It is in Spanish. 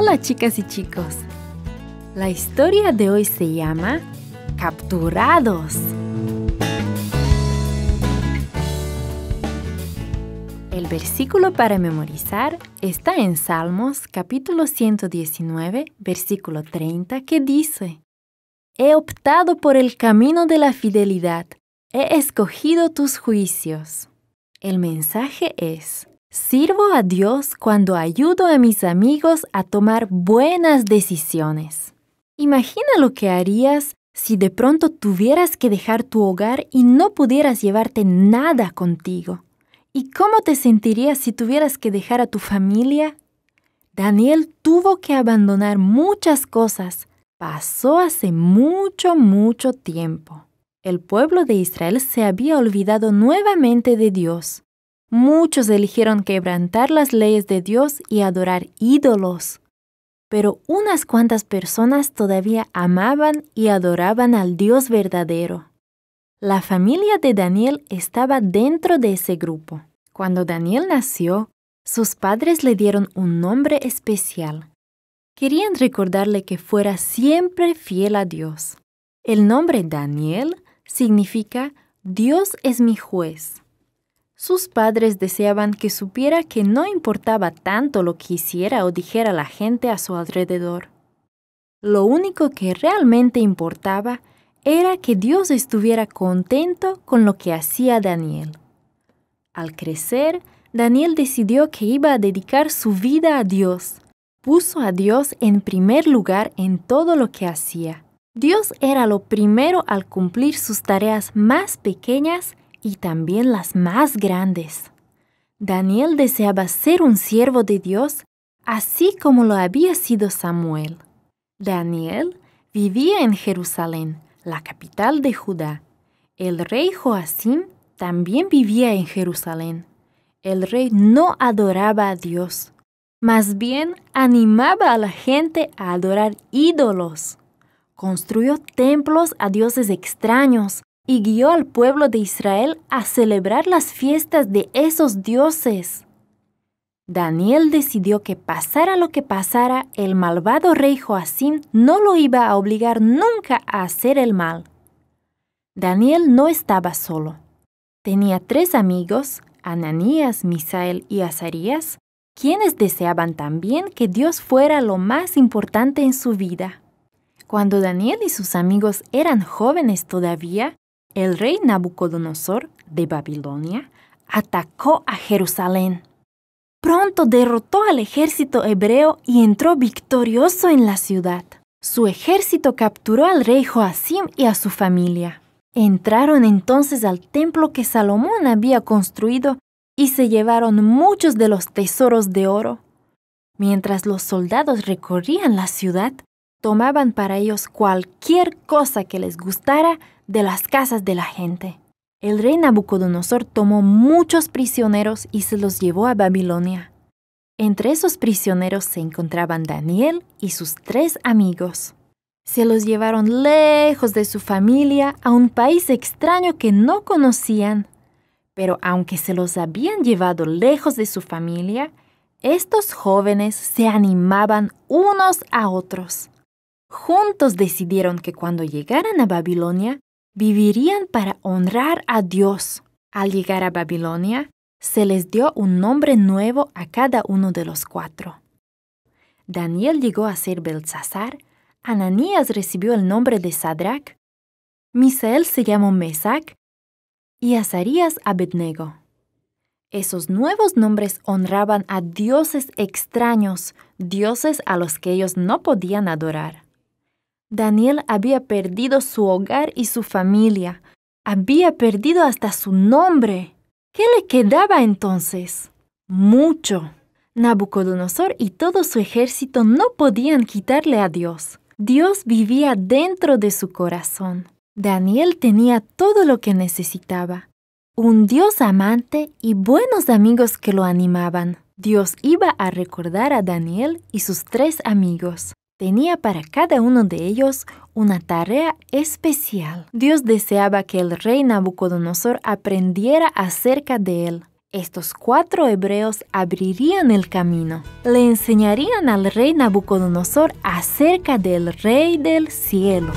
Hola chicas y chicos. La historia de hoy se llama Capturados. El versículo para memorizar está en Salmos capítulo 119, versículo 30, que dice, He optado por el camino de la fidelidad, he escogido tus juicios. El mensaje es, Sirvo a Dios cuando ayudo a mis amigos a tomar buenas decisiones. Imagina lo que harías si de pronto tuvieras que dejar tu hogar y no pudieras llevarte nada contigo. ¿Y cómo te sentirías si tuvieras que dejar a tu familia? Daniel tuvo que abandonar muchas cosas. Pasó hace mucho, mucho tiempo. El pueblo de Israel se había olvidado nuevamente de Dios Muchos eligieron quebrantar las leyes de Dios y adorar ídolos. Pero unas cuantas personas todavía amaban y adoraban al Dios verdadero. La familia de Daniel estaba dentro de ese grupo. Cuando Daniel nació, sus padres le dieron un nombre especial. Querían recordarle que fuera siempre fiel a Dios. El nombre Daniel significa Dios es mi juez. Sus padres deseaban que supiera que no importaba tanto lo que hiciera o dijera la gente a su alrededor. Lo único que realmente importaba era que Dios estuviera contento con lo que hacía Daniel. Al crecer, Daniel decidió que iba a dedicar su vida a Dios. Puso a Dios en primer lugar en todo lo que hacía. Dios era lo primero al cumplir sus tareas más pequeñas y también las más grandes. Daniel deseaba ser un siervo de Dios, así como lo había sido Samuel. Daniel vivía en Jerusalén, la capital de Judá. El rey Joacim también vivía en Jerusalén. El rey no adoraba a Dios, más bien animaba a la gente a adorar ídolos. Construyó templos a dioses extraños y guió al pueblo de Israel a celebrar las fiestas de esos dioses. Daniel decidió que pasara lo que pasara, el malvado rey Joacín no lo iba a obligar nunca a hacer el mal. Daniel no estaba solo. Tenía tres amigos, Ananías, Misael y Azarías, quienes deseaban también que Dios fuera lo más importante en su vida. Cuando Daniel y sus amigos eran jóvenes todavía, el rey Nabucodonosor de Babilonia atacó a Jerusalén. Pronto derrotó al ejército hebreo y entró victorioso en la ciudad. Su ejército capturó al rey Joacim y a su familia. Entraron entonces al templo que Salomón había construido y se llevaron muchos de los tesoros de oro. Mientras los soldados recorrían la ciudad, tomaban para ellos cualquier cosa que les gustara de las casas de la gente. El rey Nabucodonosor tomó muchos prisioneros y se los llevó a Babilonia. Entre esos prisioneros se encontraban Daniel y sus tres amigos. Se los llevaron lejos de su familia a un país extraño que no conocían. Pero aunque se los habían llevado lejos de su familia, estos jóvenes se animaban unos a otros. Juntos decidieron que cuando llegaran a Babilonia vivirían para honrar a Dios. Al llegar a Babilonia, se les dio un nombre nuevo a cada uno de los cuatro. Daniel llegó a ser Belsasar, Ananías recibió el nombre de Sadrach, Misael se llamó Mesac y Azarías Abednego. Esos nuevos nombres honraban a dioses extraños, dioses a los que ellos no podían adorar. Daniel había perdido su hogar y su familia. Había perdido hasta su nombre. ¿Qué le quedaba entonces? Mucho. Nabucodonosor y todo su ejército no podían quitarle a Dios. Dios vivía dentro de su corazón. Daniel tenía todo lo que necesitaba. Un Dios amante y buenos amigos que lo animaban. Dios iba a recordar a Daniel y sus tres amigos tenía para cada uno de ellos una tarea especial. Dios deseaba que el rey Nabucodonosor aprendiera acerca de él. Estos cuatro hebreos abrirían el camino. Le enseñarían al rey Nabucodonosor acerca del rey del cielo.